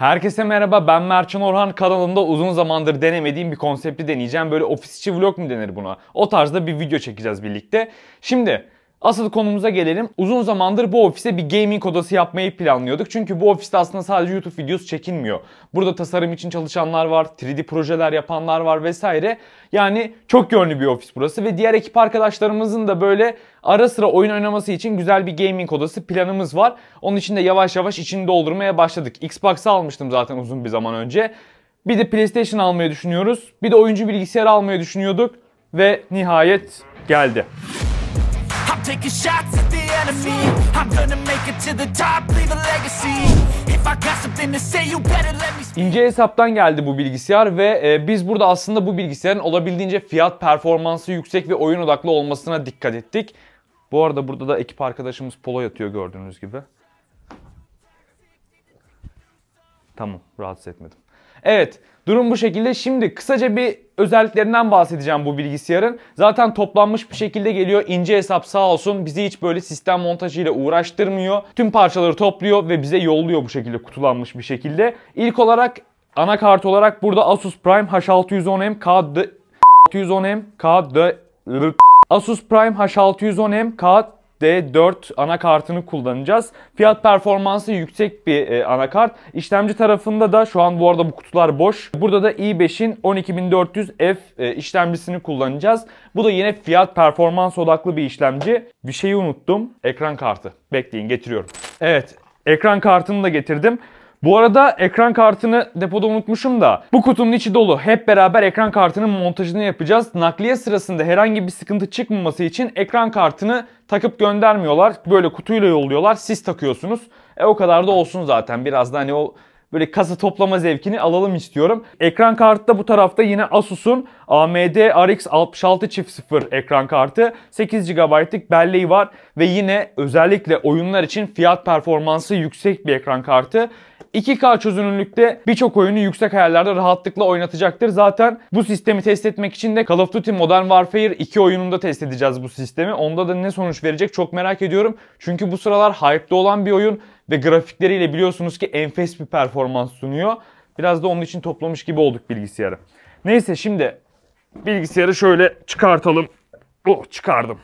Herkese merhaba ben Mertcan Orhan kanalımda uzun zamandır denemediğim bir konsepti deneyeceğim. Böyle ofis içi vlog mu denir buna? O tarzda bir video çekeceğiz birlikte. Şimdi Asıl konumuza gelelim. Uzun zamandır bu ofise bir gaming odası yapmayı planlıyorduk. Çünkü bu ofiste aslında sadece YouTube videosu çekilmiyor. Burada tasarım için çalışanlar var, 3D projeler yapanlar var vesaire. Yani çok yönlü bir ofis burası ve diğer ekip arkadaşlarımızın da böyle ara sıra oyun oynaması için güzel bir gaming odası planımız var. Onun için de yavaş yavaş içini doldurmaya başladık. Xbox'ı almıştım zaten uzun bir zaman önce. Bir de PlayStation almayı düşünüyoruz. Bir de oyuncu bilgisayarı almayı düşünüyorduk ve nihayet geldi taking shots at the enemy I'm gonna make it to the top, leave a legacy İnce hesaptan geldi bu bilgisayar ve e, biz burada aslında bu bilgisayarın olabildiğince fiyat performansı yüksek ve oyun odaklı olmasına dikkat ettik. Bu arada burada da ekip arkadaşımız polo yatıyor gördüğünüz gibi. Tamam, rahatsız etmedim. Evet durum bu şekilde. Şimdi kısaca bir özelliklerinden bahsedeceğim bu bilgisayarın. Zaten toplanmış bir şekilde geliyor. İnce hesap sağ olsun bizi hiç böyle sistem montajıyla uğraştırmıyor. Tüm parçaları topluyor ve bize yolluyor bu şekilde kutulanmış bir şekilde. İlk olarak anakart olarak burada Asus Prime H610M KD 610M KD Asus Prime H610M K D4 anakartını kullanacağız. Fiyat performansı yüksek bir e, anakart. İşlemci tarafında da şu an bu arada bu kutular boş. Burada da i5'in 12400F e, işlemcisini kullanacağız. Bu da yine fiyat performans odaklı bir işlemci. Bir şeyi unuttum. Ekran kartı. Bekleyin getiriyorum. Evet ekran kartını da getirdim. Bu arada ekran kartını depoda unutmuşum da bu kutunun içi dolu. Hep beraber ekran kartının montajını yapacağız. Nakliye sırasında herhangi bir sıkıntı çıkmaması için ekran kartını takıp göndermiyorlar. Böyle kutuyla yolluyorlar. Siz takıyorsunuz. E o kadar da olsun zaten. Biraz da hani o böyle kasa toplama zevkini alalım istiyorum. Ekran kartı da bu tarafta yine Asus'un AMD RX 6600 ekran kartı. 8 GB'lık belleği var ve yine özellikle oyunlar için fiyat performansı yüksek bir ekran kartı. 2K çözünürlükte birçok oyunu yüksek ayarlarda rahatlıkla oynatacaktır. Zaten bu sistemi test etmek için de Call of Duty Modern Warfare 2 oyununda test edeceğiz bu sistemi. Onda da ne sonuç verecek çok merak ediyorum. Çünkü bu sıralar hype'de olan bir oyun ve grafikleriyle biliyorsunuz ki enfes bir performans sunuyor. Biraz da onun için toplamış gibi olduk bilgisayarı. Neyse şimdi bilgisayarı şöyle çıkartalım. Oh çıkardım.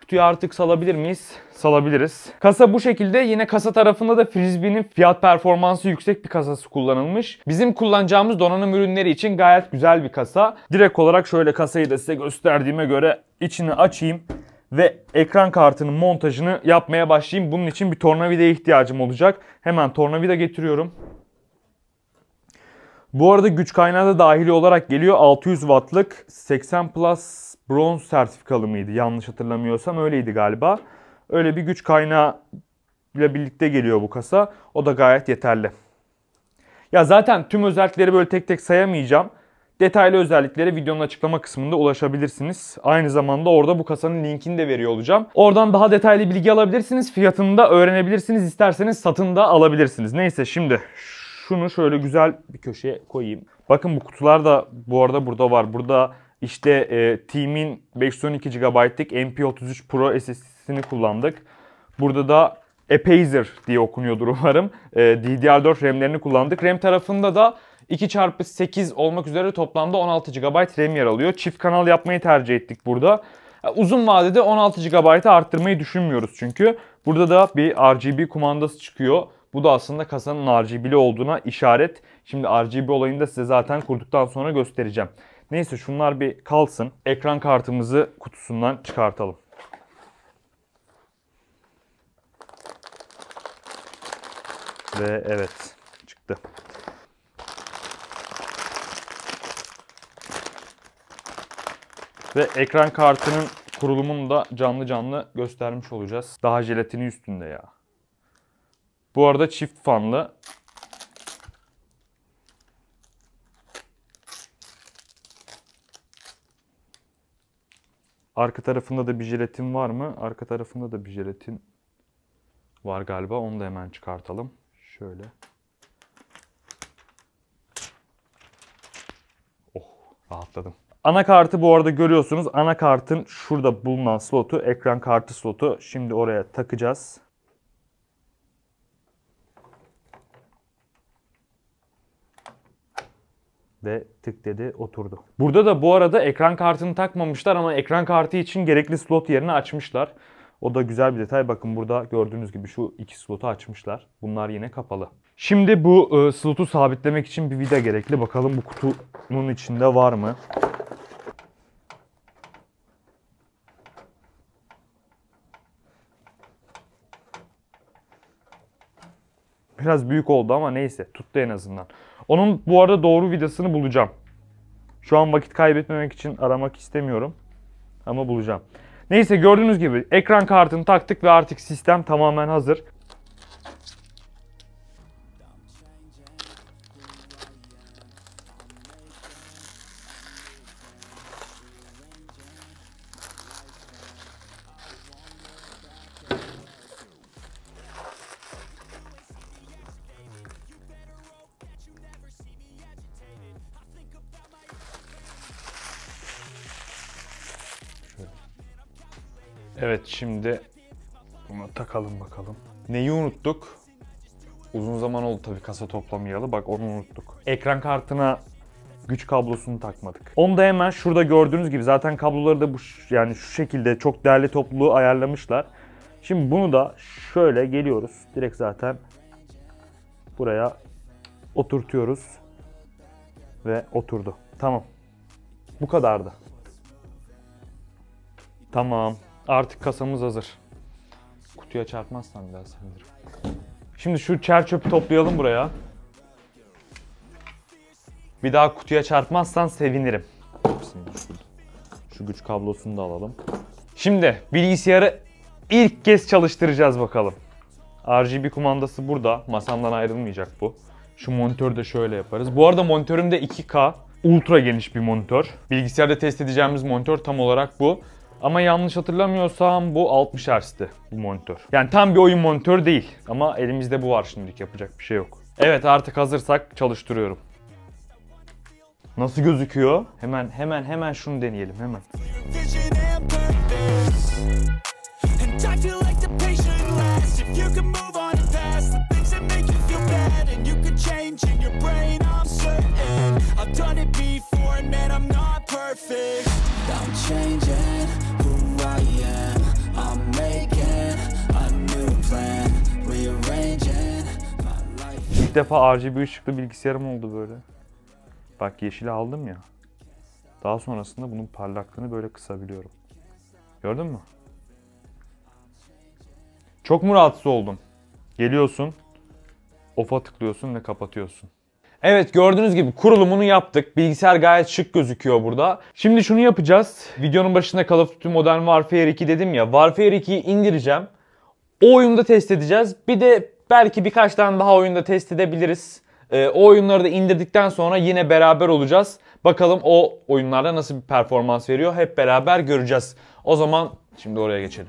Kutuyu artık salabilir miyiz? Salabiliriz. Kasa bu şekilde. Yine kasa tarafında da Frisbee'nin fiyat performansı yüksek bir kasası kullanılmış. Bizim kullanacağımız donanım ürünleri için gayet güzel bir kasa. Direkt olarak şöyle kasayı da size gösterdiğime göre içini açayım ve ekran kartının montajını yapmaya başlayayım. Bunun için bir tornavidaya ihtiyacım olacak. Hemen tornavida getiriyorum. Bu arada güç kaynağı da dahili olarak geliyor. 600 wattlık 80 Plus bronz sertifikalı mıydı? Yanlış hatırlamıyorsam öyleydi galiba. Öyle bir güç kaynağı ile birlikte geliyor bu kasa. O da gayet yeterli. Ya zaten tüm özellikleri böyle tek tek sayamayacağım. Detaylı özelliklere videonun açıklama kısmında ulaşabilirsiniz. Aynı zamanda orada bu kasanın linkini de veriyor olacağım. Oradan daha detaylı bilgi alabilirsiniz. Fiyatını da öğrenebilirsiniz. İsterseniz satın da alabilirsiniz. Neyse şimdi şunu şöyle güzel bir köşeye koyayım. Bakın bu kutular da bu arada burada var. Burada işte e, Team'in 512 GB'lik MP33 Pro SSD'sini kullandık. Burada da Epazer diye okunuyordur umarım. E, DDR4 RAM'lerini kullandık. RAM tarafında da 2 çarpı 8 olmak üzere toplamda 16 GB RAM yer alıyor. Çift kanal yapmayı tercih ettik burada. E, uzun vadede 16 GB'ı arttırmayı düşünmüyoruz çünkü. Burada da bir RGB kumandası çıkıyor. Bu da aslında kasanın RGB'li olduğuna işaret. Şimdi RGB olayını da size zaten kurduktan sonra göstereceğim. Neyse şunlar bir kalsın. Ekran kartımızı kutusundan çıkartalım. Ve evet çıktı. Ve ekran kartının kurulumunu da canlı canlı göstermiş olacağız. Daha jelatini üstünde ya. Bu arada çift fanlı. Arka tarafında da bir jelatin var mı? Arka tarafında da bir jelatin var galiba. Onu da hemen çıkartalım. Şöyle. Oh rahatladım. Anakartı bu arada görüyorsunuz. Anakartın şurada bulunan slotu, ekran kartı slotu. Şimdi oraya takacağız. ve tık dedi oturdu. Burada da bu arada ekran kartını takmamışlar ama ekran kartı için gerekli slot yerini açmışlar. O da güzel bir detay. Bakın burada gördüğünüz gibi şu iki slotu açmışlar. Bunlar yine kapalı. Şimdi bu ıı, slotu sabitlemek için bir vida gerekli. Bakalım bu kutunun içinde var mı? Biraz büyük oldu ama neyse tuttu en azından. Onun bu arada doğru vidasını bulacağım. Şu an vakit kaybetmemek için aramak istemiyorum. Ama bulacağım. Neyse gördüğünüz gibi ekran kartını taktık ve artık sistem tamamen hazır. Evet şimdi bunu takalım bakalım. Neyi unuttuk? Uzun zaman oldu tabii kasa toplamayalı. Bak onu unuttuk. Ekran kartına güç kablosunu takmadık. Onu da hemen şurada gördüğünüz gibi zaten kabloları da bu yani şu şekilde çok değerli topluluğu ayarlamışlar. Şimdi bunu da şöyle geliyoruz. Direkt zaten buraya oturtuyoruz ve oturdu. Tamam. Bu kadardı. Tamam. Artık kasamız hazır. Kutuya çarpmazsan biraz sevinirim. Şimdi şu çer çöpü toplayalım buraya. Bir daha kutuya çarpmazsan sevinirim. Şu güç kablosunu da alalım. Şimdi bilgisayarı ilk kez çalıştıracağız bakalım. RGB kumandası burada. Masamdan ayrılmayacak bu. Şu monitörü de şöyle yaparız. Bu arada monitörüm de 2K. Ultra geniş bir monitör. Bilgisayarda test edeceğimiz monitör tam olarak bu. Ama yanlış hatırlamıyorsam bu 60 Hz'ti bu monitör. Yani tam bir oyun monitörü değil. Ama elimizde bu var şimdilik yapacak bir şey yok. Evet artık hazırsak çalıştırıyorum. Nasıl gözüküyor? Hemen hemen hemen şunu deneyelim hemen. I'm changing who I am I'm making a new plan Rearranging my life İlk defa RGB ışıklı bilgisayarım oldu böyle. Bak yeşili aldım ya. Daha sonrasında bunun parlaklığını böyle kısabiliyorum. Gördün mü? Çok mu rahatsız oldun? Geliyorsun, ofa tıklıyorsun ve kapatıyorsun. Evet gördüğünüz gibi kurulumunu yaptık. Bilgisayar gayet şık gözüküyor burada. Şimdi şunu yapacağız. Videonun başında Call of Duty Modern Warfare 2 dedim ya. Warfare 2'yi indireceğim. O oyunda test edeceğiz. Bir de belki birkaç tane daha oyunda test edebiliriz. E, o oyunları da indirdikten sonra yine beraber olacağız. Bakalım o oyunlarda nasıl bir performans veriyor. Hep beraber göreceğiz. O zaman şimdi oraya geçelim.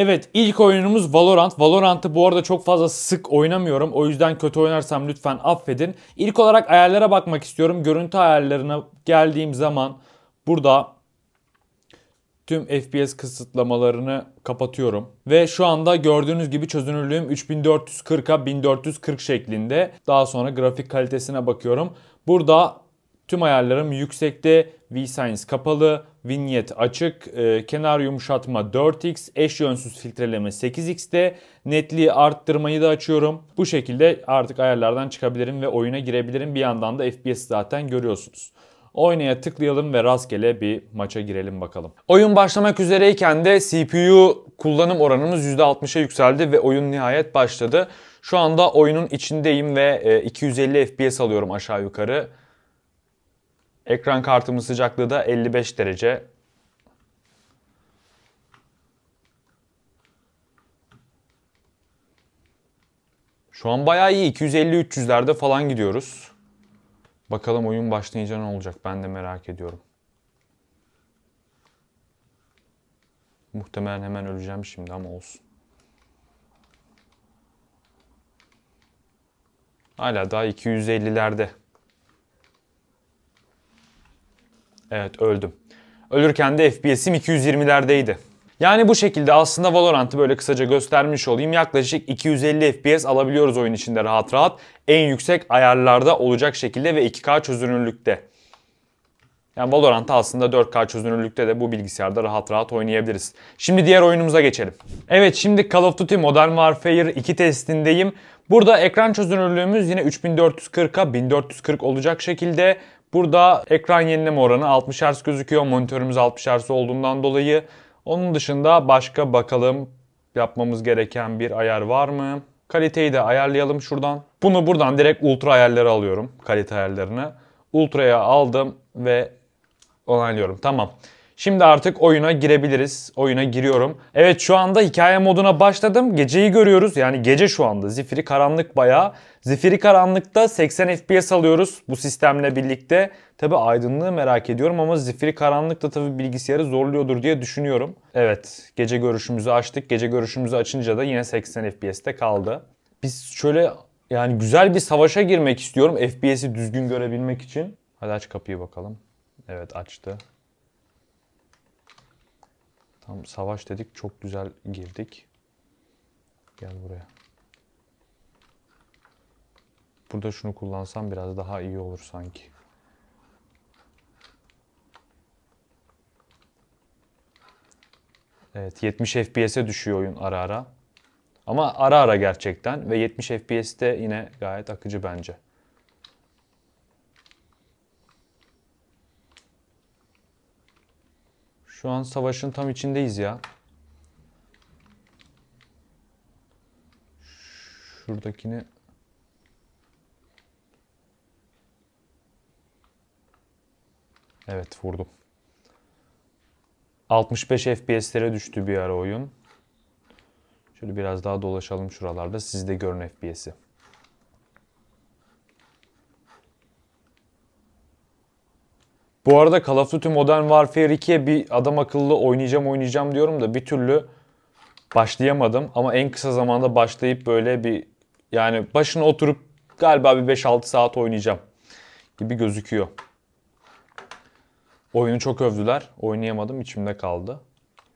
Evet ilk oyunumuz Valorant. Valorant'ı bu arada çok fazla sık oynamıyorum. O yüzden kötü oynarsam lütfen affedin. İlk olarak ayarlara bakmak istiyorum. Görüntü ayarlarına geldiğim zaman burada tüm FPS kısıtlamalarını kapatıyorum. Ve şu anda gördüğünüz gibi çözünürlüğüm 3440'a 1440 şeklinde. Daha sonra grafik kalitesine bakıyorum. Burada Tüm ayarlarım yüksekte, v VSense kapalı, vignette açık, e, kenar yumuşatma 4x, eş yönsüz filtreleme 8x'te, netliği arttırmayı da açıyorum. Bu şekilde artık ayarlardan çıkabilirim ve oyuna girebilirim. Bir yandan da FPS zaten görüyorsunuz. Oynaya tıklayalım ve rastgele bir maça girelim bakalım. Oyun başlamak üzereyken de CPU kullanım oranımız %60'a yükseldi ve oyun nihayet başladı. Şu anda oyunun içindeyim ve 250 e, FPS alıyorum aşağı yukarı. Ekran kartımın sıcaklığı da 55 derece. Şu an bayağı iyi. 250-300'lerde falan gidiyoruz. Bakalım oyun başlayınca ne olacak ben de merak ediyorum. Muhtemelen hemen öleceğim şimdi ama olsun. Hala daha 250'lerde. Evet öldüm. Ölürken de FPS'im 220'lerdeydi. Yani bu şekilde aslında Valorant'ı böyle kısaca göstermiş olayım. Yaklaşık 250 FPS alabiliyoruz oyun içinde rahat rahat. En yüksek ayarlarda olacak şekilde ve 2K çözünürlükte. Yani Valorant'ı aslında 4K çözünürlükte de bu bilgisayarda rahat rahat oynayabiliriz. Şimdi diğer oyunumuza geçelim. Evet şimdi Call of Duty Modern Warfare 2 testindeyim. Burada ekran çözünürlüğümüz yine 3440'a 1440 olacak şekilde. Burada ekran yenileme oranı 60 Hz gözüküyor. Monitörümüz 60 Hz olduğundan dolayı. Onun dışında başka bakalım yapmamız gereken bir ayar var mı? Kaliteyi de ayarlayalım şuradan. Bunu buradan direkt ultra ayarları alıyorum. Kalite ayarlarını. Ultra'ya aldım ve onaylıyorum. Tamam. Şimdi artık oyuna girebiliriz. Oyuna giriyorum. Evet şu anda hikaye moduna başladım. Geceyi görüyoruz. Yani gece şu anda. Zifiri karanlık bayağı. Zifiri karanlıkta 80 FPS alıyoruz bu sistemle birlikte. Tabi aydınlığı merak ediyorum ama zifiri karanlıkta tabi bilgisayarı zorluyordur diye düşünüyorum. Evet gece görüşümüzü açtık. Gece görüşümüzü açınca da yine 80 FPS'te kaldı. Biz şöyle yani güzel bir savaşa girmek istiyorum FPS'i düzgün görebilmek için. Hadi aç kapıyı bakalım. Evet açtı. Tam savaş dedik. Çok güzel girdik. Gel buraya. Burada şunu kullansam biraz daha iyi olur sanki. Evet 70 FPS'e düşüyor oyun ara ara. Ama ara ara gerçekten ve 70 fps de yine gayet akıcı bence. Şu an savaşın tam içindeyiz ya. Şuradakini Evet vurdum. 65 FPS'lere düştü bir ara oyun. Şöyle biraz daha dolaşalım şuralarda. Sizde görün FPS'i. Bu arada Call of Duty Modern Warfare 2'ye bir adam akıllı oynayacağım oynayacağım diyorum da bir türlü başlayamadım. Ama en kısa zamanda başlayıp böyle bir yani başına oturup galiba bir 5-6 saat oynayacağım gibi gözüküyor. Oyunu çok övdüler. Oynayamadım içimde kaldı.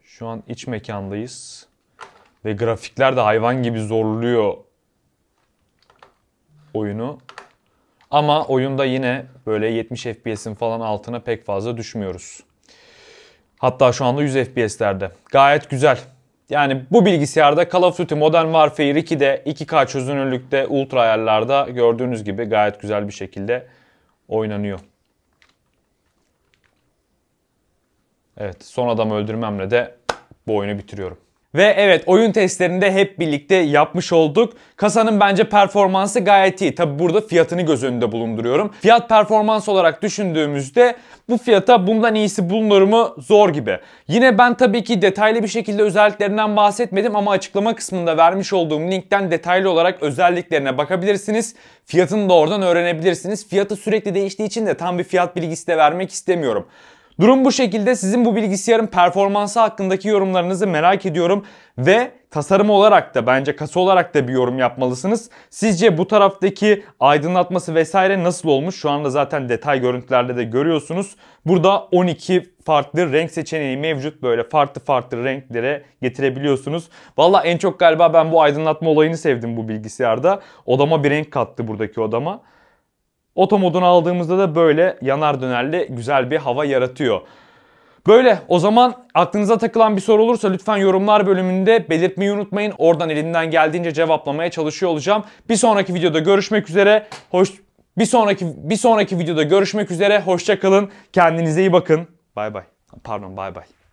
Şu an iç mekandayız. Ve grafikler de hayvan gibi zorluyor oyunu. Ama oyunda yine böyle 70 FPS'in falan altına pek fazla düşmüyoruz. Hatta şu anda 100 FPS'lerde. Gayet güzel. Yani bu bilgisayarda Call of Duty Modern Warfare 2'de 2K çözünürlükte ultra ayarlarda gördüğünüz gibi gayet güzel bir şekilde oynanıyor. Evet son adam öldürmemle de bu oyunu bitiriyorum. Ve evet oyun testlerini de hep birlikte yapmış olduk. Kasanın bence performansı gayet iyi. Tabi burada fiyatını göz önünde bulunduruyorum. Fiyat performans olarak düşündüğümüzde bu fiyata bundan iyisi bulunur mu zor gibi. Yine ben tabii ki detaylı bir şekilde özelliklerinden bahsetmedim ama açıklama kısmında vermiş olduğum linkten detaylı olarak özelliklerine bakabilirsiniz. Fiyatını da oradan öğrenebilirsiniz. Fiyatı sürekli değiştiği için de tam bir fiyat bilgisi de vermek istemiyorum. Durum bu şekilde. Sizin bu bilgisayarın performansı hakkındaki yorumlarınızı merak ediyorum. Ve tasarım olarak da bence kasa olarak da bir yorum yapmalısınız. Sizce bu taraftaki aydınlatması vesaire nasıl olmuş? Şu anda zaten detay görüntülerde de görüyorsunuz. Burada 12 farklı renk seçeneği mevcut. Böyle farklı farklı renklere getirebiliyorsunuz. Valla en çok galiba ben bu aydınlatma olayını sevdim bu bilgisayarda. Odama bir renk kattı buradaki odama. Oto modunu aldığımızda da böyle yanar dönerli güzel bir hava yaratıyor. Böyle o zaman aklınıza takılan bir soru olursa lütfen yorumlar bölümünde belirtmeyi unutmayın. Oradan elinden geldiğince cevaplamaya çalışıyor olacağım. Bir sonraki videoda görüşmek üzere. Hoş bir sonraki bir sonraki videoda görüşmek üzere. Hoşça kalın. Kendinize iyi bakın. Bay bay. Pardon bay bay.